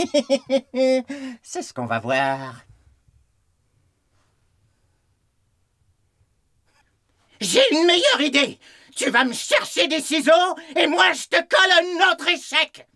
C'est ce qu'on va voir. J'ai une meilleure idée. Tu vas me chercher des ciseaux et moi je te colle un autre échec.